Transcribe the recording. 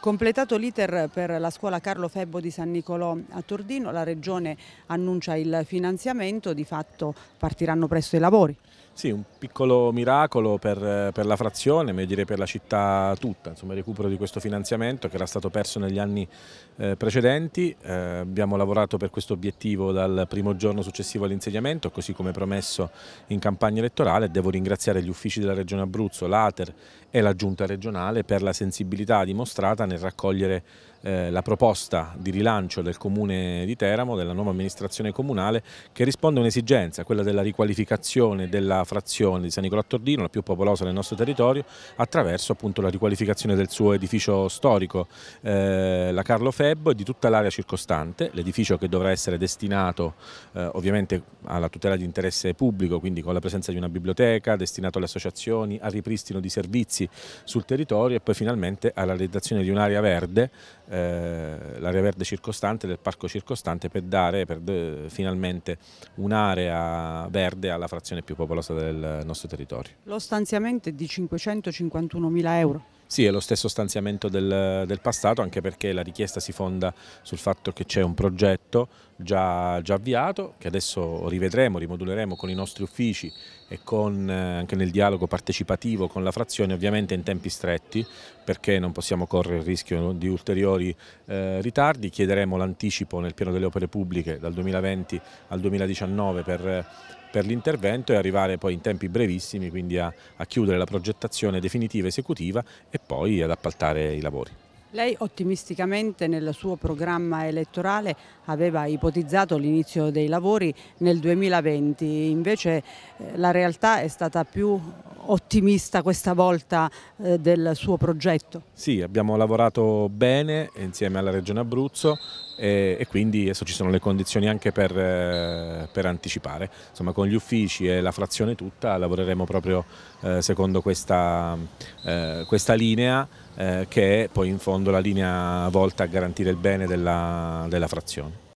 Completato l'iter per la scuola Carlo Febbo di San Nicolò a Tordino, la Regione annuncia il finanziamento, di fatto partiranno presto i lavori. Sì, un piccolo miracolo per, per, la frazione, meglio dire per la città tutta, insomma il recupero di questo finanziamento che era stato perso negli anni eh, precedenti, eh, abbiamo lavorato per questo obiettivo dal primo giorno successivo all'insediamento, così come promesso in campagna elettorale, devo ringraziare gli uffici della Regione Abruzzo, l'Ater e la Giunta regionale per la sensibilità dimostrata nel raccogliere eh, la proposta di rilancio del Comune di Teramo, della nuova amministrazione comunale, che risponde a un'esigenza, quella della riqualificazione della frazione di San Nicolò Tordino, la più popolosa del nostro territorio, attraverso appunto la riqualificazione del suo edificio storico, eh, la Carlo Febbo e di tutta l'area circostante, l'edificio che dovrà essere destinato eh, ovviamente alla tutela di interesse pubblico, quindi con la presenza di una biblioteca, destinato alle associazioni, al ripristino di servizi sul territorio e poi finalmente alla realizzazione di un'area verde eh, l'area verde circostante, del parco circostante per dare per, eh, finalmente un'area verde alla frazione più popolosa del nostro territorio. Lo stanziamento è di 551 mila euro? Sì, è lo stesso stanziamento del, del, passato, anche perché la richiesta si fonda sul fatto che c'è un progetto già, già, avviato, che adesso rivedremo, rimoduleremo con i nostri uffici e con, eh, anche nel dialogo partecipativo con la frazione, ovviamente in tempi stretti, perché non possiamo correre il rischio di ulteriori eh, ritardi. Chiederemo l'anticipo nel piano delle opere pubbliche dal 2020 al 2019 per per l'intervento e arrivare poi in tempi brevissimi quindi a, a chiudere la progettazione definitiva esecutiva e poi ad appaltare i lavori. Lei ottimisticamente nel suo programma elettorale aveva ipotizzato l'inizio dei lavori nel 2020, invece eh, la realtà è stata più ottimista questa volta eh, del suo progetto? Sì, abbiamo lavorato bene insieme alla Regione Abruzzo e, e quindi adesso ci sono le condizioni anche per, eh, per, anticipare. Insomma, con gli uffici e la frazione tutta lavoreremo proprio eh, secondo questa, eh, questa linea eh, che è poi in fondo la linea volta a garantire il bene della, della frazione.